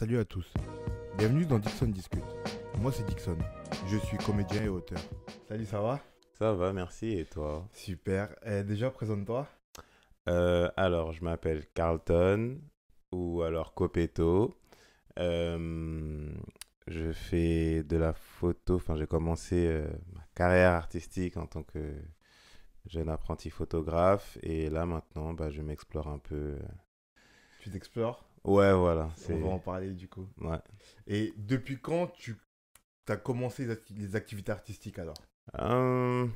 Salut à tous. Bienvenue dans Dixon Discute. Moi c'est Dixon. Je suis comédien et auteur. Salut, ça va Ça va, merci. Et toi Super. Eh, déjà, présente-toi. Euh, alors, je m'appelle Carlton ou alors Copeto. Euh, je fais de la photo. Enfin, j'ai commencé euh, ma carrière artistique en tant que jeune apprenti photographe. Et là, maintenant, bah, je m'explore un peu. Tu t'explores Ouais, voilà. On va en parler du coup. Ouais. Et depuis quand tu as commencé les, activités artistiques alors euh,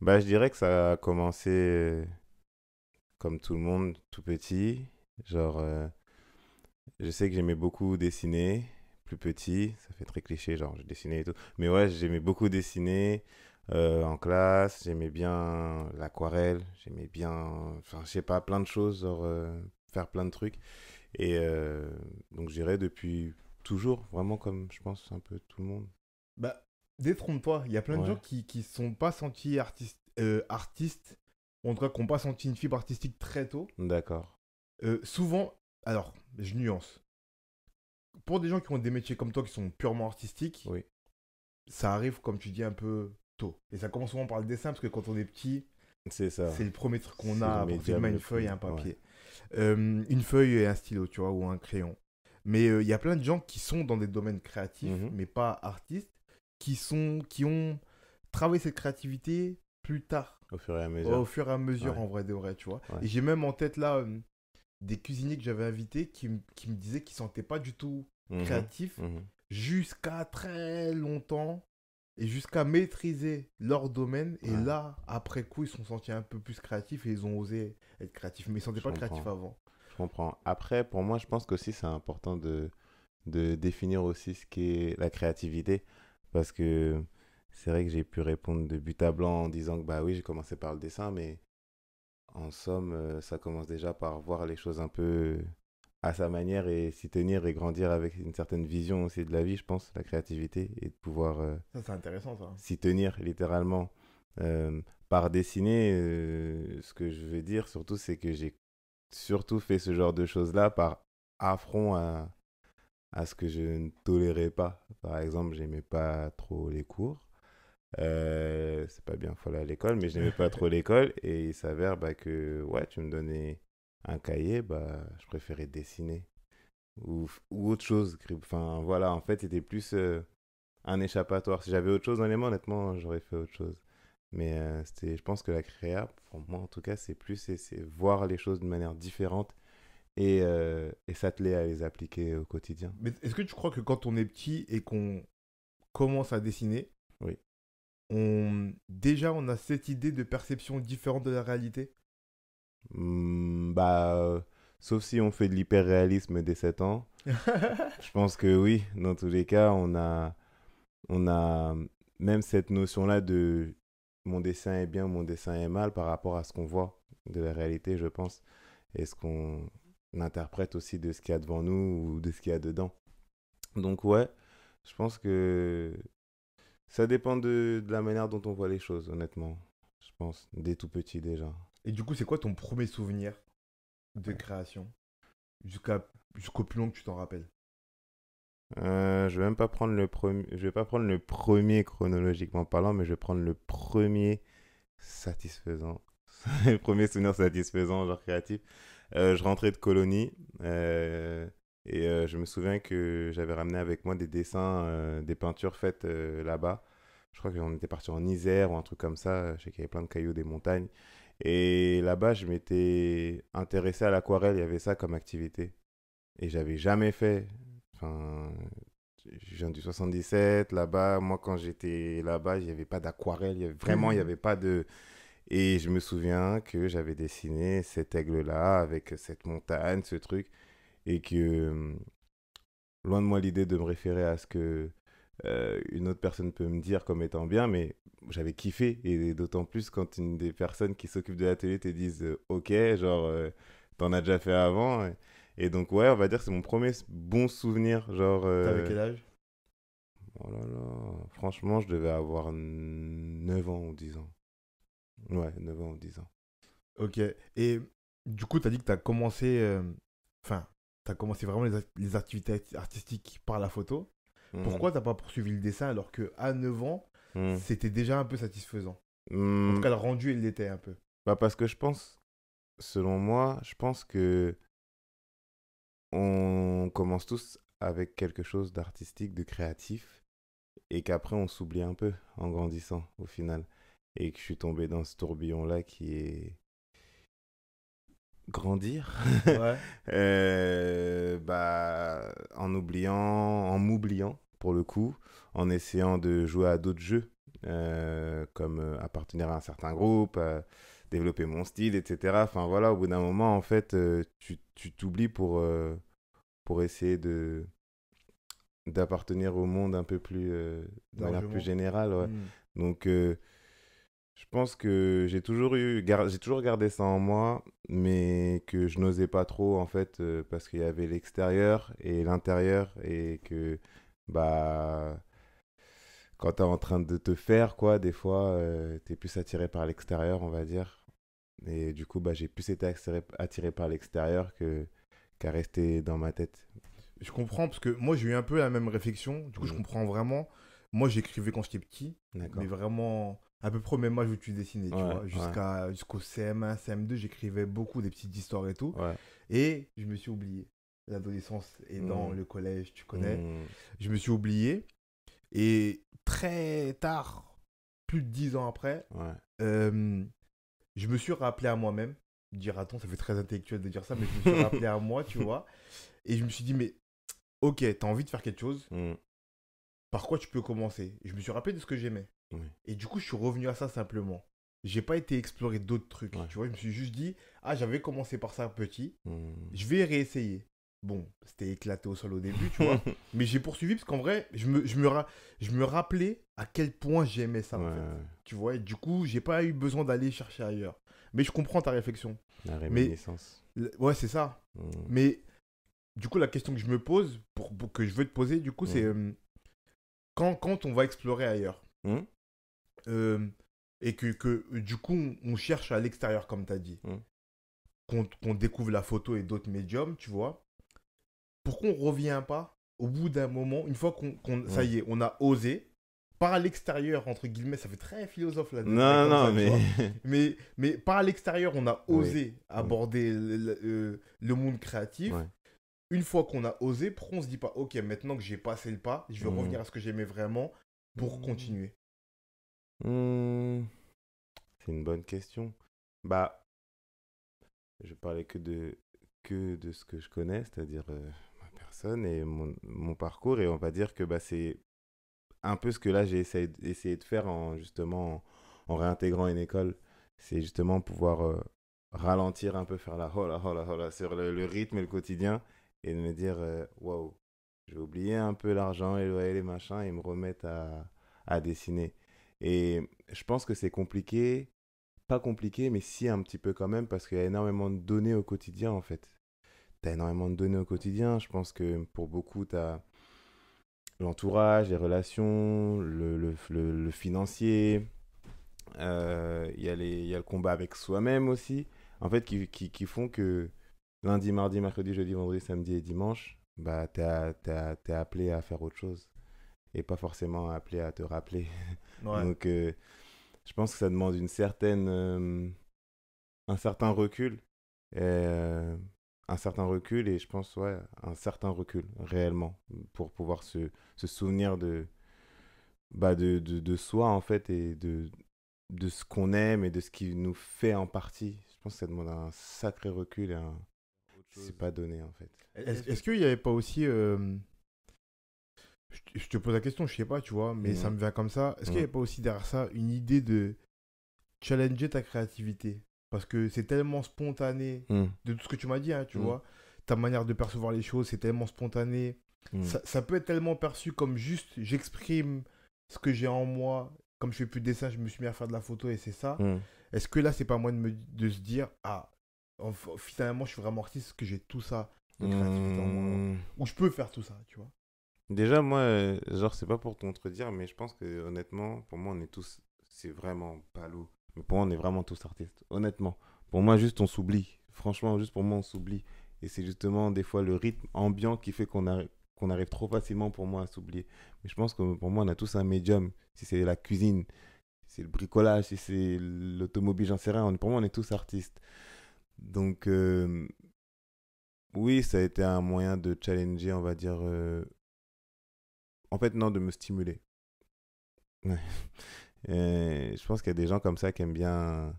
bah, Je dirais que ça a commencé euh, comme tout le monde, tout petit. Genre, euh, je sais que j'aimais beaucoup dessiner, plus petit. Ça fait très cliché, genre, je dessinais et tout. Mais ouais, j'aimais beaucoup dessiner. en classe, j'aimais bien l'aquarelle, j'aimais bien, enfin je sais pas, plein de choses, genre, faire plein de trucs. Et euh, donc, j'irai depuis toujours, vraiment comme je pense un peu tout le monde. Bah, détrompe-toi, il y a plein de gens qui ne sont pas sentis euh, artistes, euh, en tout cas qui n'ont pas senti une fibre artistique très tôt. D'accord. Euh, souvent, alors, je nuance. Pour des gens qui ont des métiers comme toi qui sont purement artistiques, oui. ça arrive, comme tu dis, un peu tôt. Et ça commence souvent par le dessin, parce que quand on est petit, c'est ça. C'est le premier truc qu'on a à une feuille et un papier. Euh, une feuille et un stylo, tu vois, ou un crayon. Mais euh, il y a plein de gens qui sont dans des domaines créatifs, mhm. mais pas artistes, qui, sont, qui ont travaillé cette créativité plus tard. Au fur et à mesure. Au fur et à mesure, en vrai de vrai, tu vois. Et j'ai même en tête là euh, des cuisiniers que j'avais invités qui, me disaient qu'ils ne sentaient pas du tout mhm. créatifs mhm. jusqu'à très longtemps et jusqu'à maîtriser leur domaine. Et là, après coup, ils se sont sentis un peu plus créatifs et ils ont osé être créatifs. Mais ils ne se sentaient pas créatifs avant. Je comprends. Après, pour moi, je pense que c'est important de, de définir aussi ce qu'est la créativité. Parce que c'est vrai que j'ai pu répondre de but à blanc en disant que bah oui, j'ai commencé par le dessin, mais en somme, euh, ça commence déjà par voir les choses un peu à sa manière et s'y tenir et grandir avec une certaine vision aussi de la vie, je pense, la créativité et de pouvoir euh, s'y tenir littéralement. Euh, par dessiner, euh, ce que je veux dire surtout, c'est que j'ai surtout fait ce genre de choses-là par affront à, ce que je ne tolérais pas. Par exemple, j'aimais pas trop les cours. c'est pas bien, faut aller à l'école, mais je n'aimais pas trop l'école et il s'avère bah, que ouais, tu me donnais un cahier, bah, je préférais dessiner ou, autre chose. Enfin, voilà, en fait, c'était plus euh, un échappatoire. Si j'avais autre chose dans les mains, honnêtement, j'aurais fait autre chose. Mais euh, c'était, je pense que la créa, pour moi en tout cas, c'est plus c'est, voir les choses d'une manière différente et, s'atteler euh, à les appliquer au quotidien. Mais est-ce que tu crois que quand on est petit et qu'on commence à dessiner, oui. on, déjà on a cette idée de perception différente de la réalité Mm, bah, euh, sauf si on fait de réalisme dès 7 ans. je pense que oui, dans tous les cas, on a, on a même cette notion-là de mon dessin est bien ou mon dessin est mal par rapport à ce qu'on voit de la réalité, je pense, et ce qu'on interprète aussi de ce qu'il y a devant nous ou de ce qu'il y a dedans. Donc ouais, je pense que ça dépend de, de la manière dont on voit les choses, honnêtement. Je pense, dès tout petit déjà. Et du coup, c'est quoi ton premier souvenir de création jusqu'à jusqu'au plus long que tu t'en rappelles euh, je vais même pas prendre le premier, je vais pas prendre le premier chronologiquement parlant, mais je vais prendre le premier satisfaisant, le premier souvenir satisfaisant genre créatif. Euh, je rentrais de colonie euh, et euh, je me souviens que j'avais ramené avec moi des dessins, des peintures faites là-bas. Je crois qu'on était parti en Isère ou un truc comme ça. Je sais qu'il y avait plein de cailloux des montagnes. Et là-bas, je m'étais intéressé à l'aquarelle, il y avait ça comme activité. Et j'avais jamais fait. Enfin, je viens du 77, là-bas, moi quand j'étais là-bas, il n'y avait pas d'aquarelle, vraiment, il n'y hmm. avait pas de... Et je me souviens que j'avais dessiné cet aigle-là avec cette montagne, ce truc, et que loin de moi l'idée de me référer à ce que euh, une autre personne peut me dire comme étant bien, mais j'avais kiffé et d'autant plus quand une des personnes qui s'occupent de la télé te disent euh, ok genre euh, t'en as déjà fait avant et, donc ouais on va dire c'est mon premier bon souvenir genre euh, t'avais quel âge oh là là franchement je devais avoir 9 ans ou 10 ans ouais 9 ans ou 10 ans ok et du coup t'as dit que t'as commencé enfin t'as commencé vraiment les, activités artistiques par la photo mhm. pourquoi t'as pas poursuivi le dessin alors que à 9 ans Hmm. c'était déjà un peu satisfaisant. En hmm. tout cas, le rendu, il l'était un peu. Bah parce que je pense, selon moi, je pense que on commence tous avec quelque chose d'artistique, de créatif, et qu'après on s'oublie un peu en grandissant au final. Et que je suis tombé dans ce tourbillon-là qui est grandir ouais. Euh, bah, en oubliant, en m'oubliant pour le coup, en essayant de jouer à d'autres jeux, euh, comme euh, appartenir à un certain groupe, euh, développer mon style, etc. Enfin voilà, au bout d'un moment, en fait, tu, t'oublies pour, pour essayer de d'appartenir au monde un peu plus général. plus générale hmm. donc je pense que j'ai toujours eu, j'ai toujours gardé ça en moi, mais que je n'osais pas trop en fait parce qu'il y avait l'extérieur et l'intérieur et que bah quand t'es en train de te faire, quoi, des fois, tu' euh, t'es plus attiré par l'extérieur, on va dire. Et du coup, bah, j'ai plus été attiré, par l'extérieur que qu'à rester dans ma tête. Je comprends, parce que moi, j'ai eu un peu la même réflexion. Du coup, je mmh. comprends vraiment. Moi, j'écrivais quand j'étais petit, mais vraiment à peu près au même âge où tu dessinais, Jusqu'à, Jusqu'au CM1, CM2, j'écrivais beaucoup des petites histoires et tout. Et je me suis oublié. L'adolescence et dans mmh. le collège, tu connais. Mmh. Je me suis oublié. Et très tard, plus de dix ans après, euh, je me suis rappelé à moi-même. Dira-t-on, ça fait très intellectuel de dire ça, mais je me suis rappelé à moi, tu vois. Et je me suis dit, mais ok, t'as envie de faire quelque chose, mm. par quoi tu peux commencer Je me suis rappelé de ce que j'aimais. Et du coup, je suis revenu à ça simplement. J'ai pas été explorer d'autres trucs, tu vois. Je me suis juste dit, ah, j'avais commencé par ça petit, mm. je vais réessayer. Bon, c'était éclaté au sol au début, tu vois. mais j'ai poursuivi parce qu'en vrai, je me, je, me rappelais à quel point j'aimais ça, en fait. Tu vois, et du coup, j'ai pas eu besoin d'aller chercher ailleurs. Mais je comprends ta réflexion. La Ouais, c'est ça. Hmm. Mais du coup, la question que je me pose, pour, que je veux te poser, du coup, c'est hmm. euh, quand, quand on va explorer ailleurs hmm. euh, et que, que, du coup, on, cherche à l'extérieur, comme tu as dit, qu'on découvre la photo et d'autres médiums, tu vois pourquoi on revient pas au bout d'un moment, une fois qu'on, ça y est, on a osé, par l'extérieur, entre guillemets, ça fait très philosophe là. Non, non, mais... mais... par l'extérieur, on a osé aborder euh, Le, monde créatif. Une fois qu'on a osé, pourquoi on se dit pas, ok, maintenant que j'ai passé le pas, je vais revenir mmh. à ce que j'aimais vraiment pour mmh. continuer mmh. C'est une bonne question. Bah, je parlais que de, que de ce que je connais, c'est-à-dire euh, et mon, parcours. Et on va dire que bah, c'est un peu ce que là j'ai essayé, de faire en justement en, réintégrant une école. C'est justement pouvoir euh, ralentir un peu, faire la hola hola hola sur le, rythme et le quotidien et de me dire euh, waouh, j'ai oublié un peu l'argent, et les machins et me remettre à dessiner. Et je pense que c'est compliqué, pas compliqué, mais si un petit peu quand même, parce qu'il y a énormément de données au quotidien en fait. T'as énormément de données au quotidien. Je pense que pour beaucoup, tu as l'entourage, les relations, le, le, financier. Il euh, y, a le combat avec soi-même aussi, en fait, qui, qui, font que lundi, mardi, mercredi, jeudi, vendredi, samedi et dimanche, bah, tu appelé à faire autre chose et pas forcément appelé à te rappeler. Donc, euh, je pense que ça demande une certaine, euh, un certain recul un certain recul et je pense, ouais, un certain recul réellement pour pouvoir se, se souvenir de, bah de, de, de, soi en fait et de, de ce qu'on aime et de ce qui nous fait en partie. Je pense que ça demande un sacré recul et un. C'est pas donné en fait. Est-ce qu'il n'y avait pas aussi. Euh, je, te pose la question, je sais pas, tu vois, mais ça mhm. me vient comme ça. Est-ce qu'il n'y avait pas aussi derrière ça une idée de challenger ta créativité parce que c'est tellement spontané hmm. de tout ce que tu m'as dit, hein, tu hmm. vois. Ta manière de percevoir les choses, c'est tellement spontané. Hmm. Ça, peut être tellement perçu comme juste j'exprime ce que j'ai en moi. Comme je fais plus de dessin, je me suis mis à faire de la photo et c'est ça. Est-ce que là, c'est pas moi de, me, se dire, ah, finalement, je suis vraiment artiste parce que j'ai tout ça de créativité en moi. Ou je peux faire tout ça, tu vois. Déjà, moi, euh, genre, c'est pas pour contredire, mais je pense que honnêtement, pour moi, on est tous, c'est vraiment pas lourd. Mais pour moi, on est vraiment tous artistes, honnêtement. Pour moi, juste, on s'oublie. Franchement, juste pour moi, on s'oublie. Et c'est justement des fois le rythme ambiant qui fait qu'on arrive trop facilement pour moi à s'oublier. Mais je pense que pour moi, on a tous un médium. Si c'est la cuisine, si c'est le bricolage, si c'est l'automobile, j'en sais rien. pour moi, on est tous artistes. Donc, euh, oui, ça a été un moyen de challenger, on va dire. Euh, en fait, non, de me stimuler. Ouais. Et euh, je pense qu'il y a des gens comme ça qui aiment bien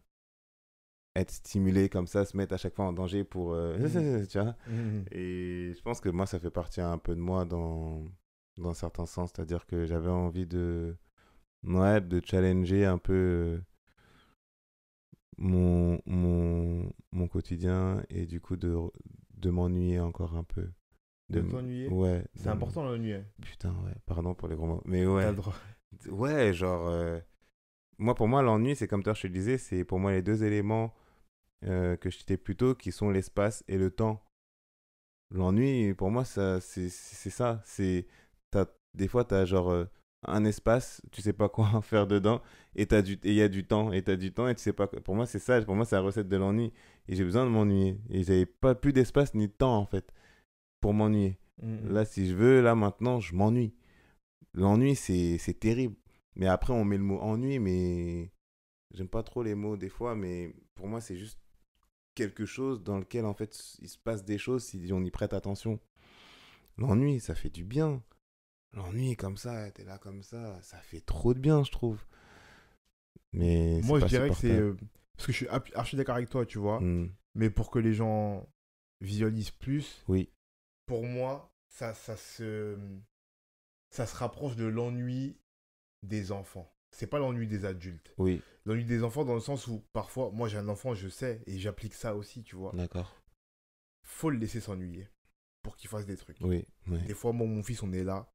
être stimulés comme ça, se mettre à chaque fois en danger pour... Euh, mmh. tu vois mmh, mmh. Et je pense que moi, ça fait partie un peu de moi dans, dans certains sens. C'est-à-dire que j'avais envie de... Ouais, de challenger un peu euh, mon, mon, mon quotidien et du coup de, de m'ennuyer encore un peu. De, m'ennuyer Ouais. C'est important l'ennui. Hein. Putain, ouais. Pardon pour les gros mots. Mais ouais. T'as le droit. Ouais, genre moi, pour moi, l'ennui, c'est comme toi, je te disais, c'est pour moi les deux éléments euh, que je citais plus tôt, qui sont l'espace et le temps. L'ennui, pour moi, ça, c'est ça. C'est des fois, tu as genre euh, un espace, tu sais pas quoi faire dedans, et il y a du temps, et tu as du temps, et tu sais pas. Pour moi, c'est ça. Pour moi, c'est la recette de l'ennui. Et j'ai besoin de m'ennuyer. Et j'avais pas plus d'espace ni de temps, en fait, pour m'ennuyer. Mmh, mmh. Là, si je veux, là, maintenant, je m'ennuie. L'ennui, c'est terrible mais après, on met le mot ennui, mais j'aime pas trop les mots des fois, mais pour moi, c'est juste quelque chose dans lequel, en fait, il se passe des choses si on y prête attention. L'ennui, ça fait du bien. L'ennui, comme ça, t'es là comme ça, ça fait trop de bien, je trouve. Mais moi, je dirais que c'est. Euh, parce que je suis archi d'accord avec toi, tu vois. Hmm. Mais pour que les gens visualisent plus, oui. pour moi, ça, ça, se, ça se rapproche de l'ennui des enfants. C'est pas l'ennui des adultes. Oui. L'ennui des enfants dans le sens où parfois, moi j'ai un enfant, je sais, et j'applique ça aussi, tu vois. D'accord. Faut le laisser s'ennuyer pour qu'il fasse des trucs. Oui, Des fois, moi, mon fils, on est là.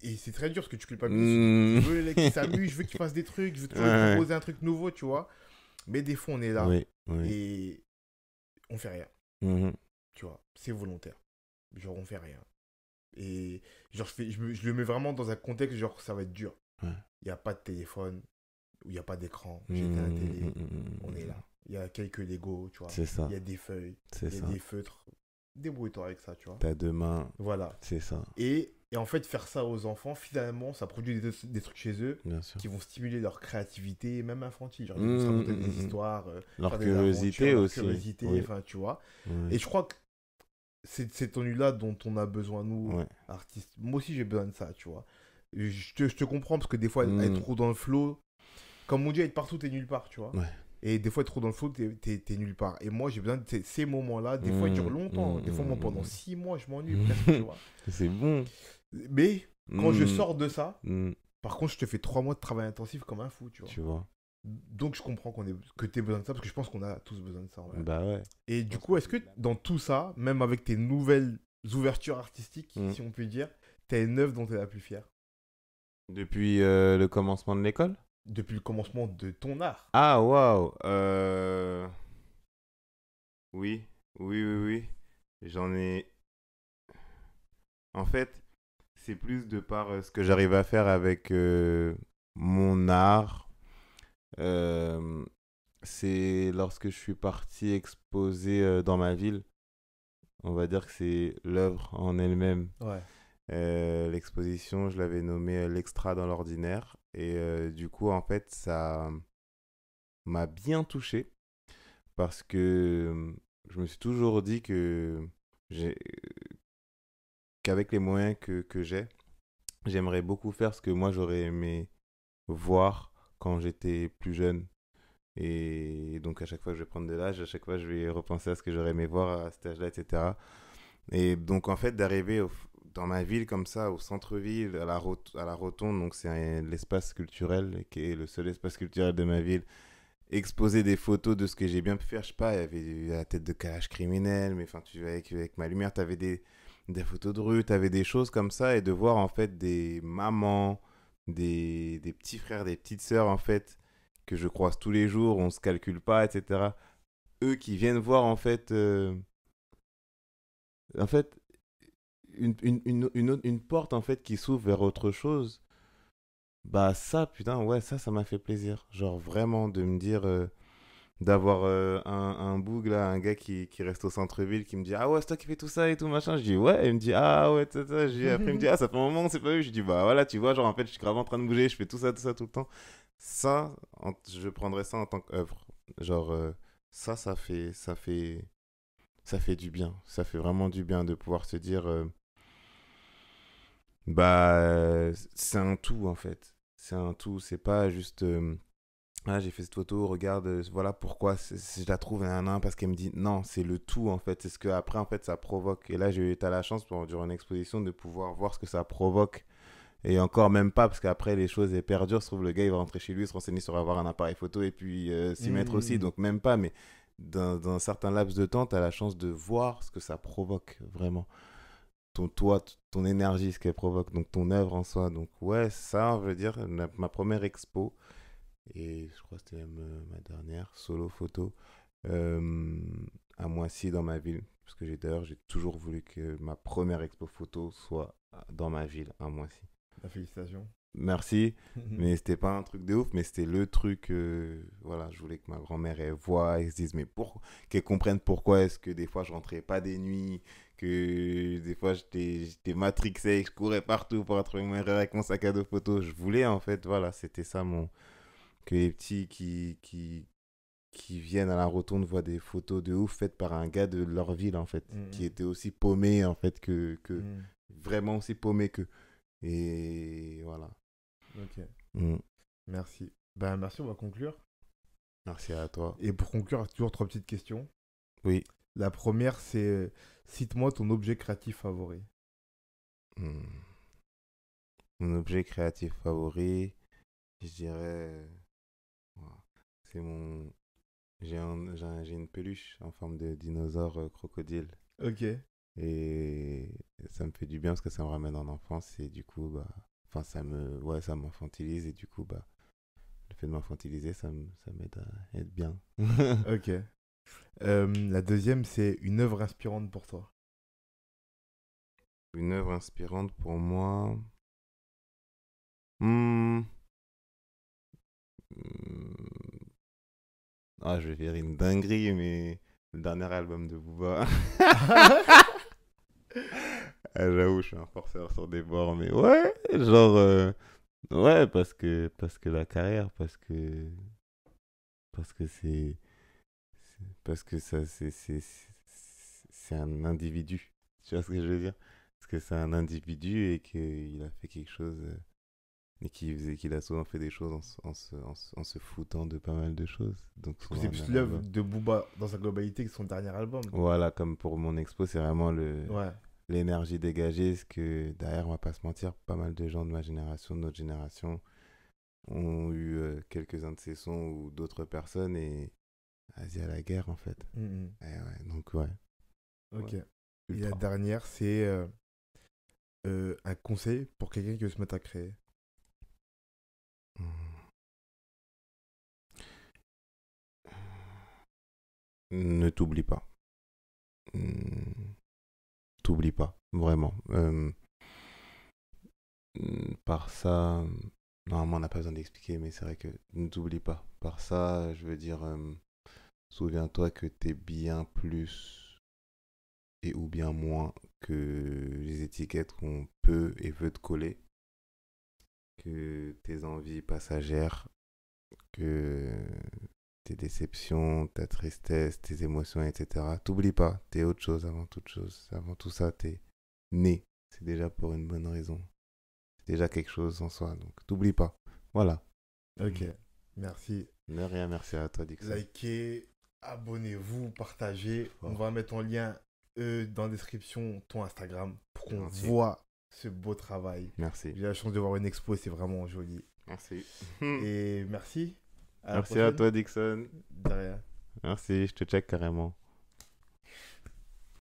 Et, c'est très dur parce que tu culpabilises. Mmh. Je veux qu'il s'amuse, je veux qu'il fasse des trucs, je veux toujours proposer un truc nouveau, tu vois. Mais des fois, on est là et on fait rien. Mmh. Tu vois, c'est volontaire. Genre, on fait rien. Et genre, je, je, le mets vraiment dans un contexte, genre, ça va être dur. Il n'y a pas de téléphone, il n'y a pas d'écran. j'ai mmh, la télé, mmh, mmh, on est là. Il y a quelques Lego, tu vois. C'est ça. Il y a des feuilles, il y a des feutres. Débrouille-toi avec ça, tu vois. T'as deux mains. Voilà. C'est ça. Et, et, en fait, faire ça aux enfants, finalement, ça produit des, trucs chez eux qui vont stimuler leur créativité, même infantile. Genre, ils vont se raconter des histoires. Euh, leur curiosité aussi. enfin, tu vois. Et je crois que c'est cette tenue-là dont on a besoin, nous, artistes. Moi aussi, j'ai besoin de ça, tu vois. Je te, comprends parce que des fois, être mm. trop dans le flow, comme on dit, être partout, t'es nulle part, tu vois. Et des fois, être trop dans le flow, t'es nulle part. Et moi, j'ai besoin de ces, moments-là. Des fois, ils durent mm. longtemps. Des fois, mm. pendant six mois, je m'ennuie. C'est bon. Mais quand je sors de ça, par contre, je te fais trois mois de travail intensif comme un fou, tu vois. Donc je comprends qu'on est que tu besoin de ça parce que je pense qu'on a tous besoin de ça. En bah Et du coup, est-ce que dans tout ça, même avec tes nouvelles ouvertures artistiques, si on peut dire, t'as une œuvre dont t'es la plus fière depuis euh, le commencement de l'école Depuis le commencement de ton art. Ah, waouh euh, Oui, oui, oui, oui. J'en ai... En fait, c'est plus de par euh, ce que j'arrive à faire avec mon art. c'est lorsque je suis parti exposer dans ma ville. On va dire que c'est l'œuvre en elle-même. Ouais. Euh, l'exposition, je l'avais nommée euh, L'extra dans l'ordinaire. Et euh, du coup, en fait, ça m'a bien touché parce que je me suis toujours dit que qu'avec les moyens que, que j'ai, j'aimerais beaucoup faire ce que moi j'aurais aimé voir quand j'étais plus jeune. Et donc à chaque fois que je vais prendre de l'âge, à chaque fois je vais repenser à ce que j'aurais aimé voir à cet âge-là, etc. Et donc en fait d'arriver dans ma ville comme ça, au centre-ville, à, la à la rotonde, donc c'est l'espace culturel qui est le seul espace culturel de ma ville, exposer des photos de ce que j'ai bien pu faire, je sais pas, il y avait la tête de calage criminel, mais enfin, tu avec, avec ma lumière, tu avais des, des photos de rue, tu avais des choses comme ça, et de voir en fait des mamans, des, des petits frères, des petites sœurs en fait, que je croise tous les jours, on se calcule pas, etc. Eux qui viennent voir en fait... Euh, en fait, une, une, une, une, porte en fait qui s'ouvre vers autre chose, bah ça, putain, ouais, ça, ça m'a fait plaisir. Genre vraiment de me dire, euh, d'avoir euh, un, un boug là, un gars qui, qui reste au centre-ville, qui me dit, ah ouais, c'est toi qui fais tout ça et tout, machin. Je dis, ouais, il me dit, ah ouais, ça. après, il me dit, ah, ça fait un moment, on s'est pas vu Je dis, bah voilà, tu vois, genre en fait, je suis grave en train de bouger, je fais tout ça, tout ça tout le temps. Ça, je prendrais ça en tant qu'œuvre. Genre, euh, ça, ça fait, ça fait, ça fait du bien. Ça fait vraiment du bien de pouvoir se dire, bah, euh, c'est un tout en fait. C'est un tout. C'est pas juste. Euh, ah, j'ai fait cette photo, regarde, euh, voilà pourquoi je la trouve, un parce qu'elle me dit non, c'est le tout en fait, c'est ce que après en fait ça provoque. Et là, j'ai eu la chance pendant une exposition de pouvoir voir ce que ça provoque. Et encore même pas, parce qu'après les choses est se trouve le gars il va rentrer chez lui, se renseigner sur avoir un appareil photo et puis s'y mettre aussi, mmh. donc même pas, mais dans, dans un certain laps de temps, tu as la chance de voir ce que ça provoque vraiment ton toi, ton énergie, ce qu'elle provoque, donc ton œuvre en soi. Donc ouais, ça, je veux dire, ma, première expo, et je crois que c'était même euh, ma dernière, solo photo, euh, à Moissy dans ma ville. Parce que j'ai d'ailleurs, j'ai toujours voulu que ma première expo photo soit dans ma ville, à Moissy. La félicitation. Merci, mais c'était pas un truc de ouf, mais c'était le truc, euh, voilà, je voulais que ma grand-mère, elle voit, et se dise, mais pour qu'elle comprenne pourquoi est-ce que des fois je rentrais pas des nuits, que des fois j'étais matrixé, je courais partout pour trouver mon avec mon sac à dos photo. Je voulais en fait, voilà, c'était ça mon. Que les petits qui, qui, qui viennent à la rotonde voient des photos de ouf faites par un gars de leur ville en fait, mm-hmm. qui était aussi paumé en fait que. que mm-hmm. Vraiment aussi paumé que. Et voilà. Ok. Mm. Merci. Ben, merci, on va conclure. Merci à toi. Et pour conclure, toujours trois petites questions. Oui. La première, c'est Cite-moi ton objet créatif favori. Hmm. Mon objet créatif favori, je dirais. C'est mon. J'ai un... une peluche en forme de dinosaure euh, crocodile. Ok. Et ça me fait du bien parce que ça me ramène en enfance et du coup, bah. Enfin, ça me. Ouais, ça m'infantilise et du coup, bah. Le fait de m'infantiliser, ça m'aide à être bien. ok la deuxième, c'est une œuvre inspirante pour toi. Une œuvre inspirante pour moi. Mmh. Mmh. Ah, je vais faire une dinguerie, mais le dernier album de Booba. ah, J'avoue, je suis un forceur sur des bords, mais ouais, genre, euh, ouais, parce que, parce que la carrière, parce que, parce que c'est, parce que ça, c'est un individu. Tu vois ce que je veux dire Parce que c'est un individu et qu'il a fait quelque chose euh, et qu'il a souvent fait des choses en, en, se, en, se, foutant de pas mal de choses. Donc c'est plus l'œuvre de Booba dans sa globalité que son dernier album. Voilà, comme pour mon expo, c'est vraiment le l'énergie dégagée, ce que derrière, on va pas se mentir, pas mal de gens de ma génération, de notre génération, ont eu euh, quelques-uns de ses sons ou d'autres personnes et Asie à la guerre, en fait. Mm, mm. Eh donc, ouais. Ok. la dernière, c'est euh, euh, un conseil pour quelqu'un qui veut se mettre à créer. Hmm. Ne t'oublie pas. Hmm. T'oublie pas, vraiment. Hmm, par ça, normalement on n'a pas besoin d'expliquer, mais c'est vrai que ne t'oublie pas. Par ça, je veux dire, Souviens-toi que tu es bien plus et ou bien moins que les étiquettes qu'on peut et veut te coller, que tes envies passagères, que tes déceptions, ta tristesse, tes émotions, etc. T'oublie pas, t'es autre chose avant toute chose. Avant tout ça, t'es né. C'est déjà pour une bonne raison. C'est déjà quelque chose en soi, donc t'oublie pas. Voilà. Ok, merci. Ne rien, merci à toi, Dixon. Likez, abonnez-vous, partagez. On va mettre en lien euh, dans la description ton Instagram pour qu'on voit ce beau travail. Merci. J'ai la chance de voir une expo, c'est vraiment joli. Merci. Et merci. merci à toi, Dixon. Merci, je te check carrément.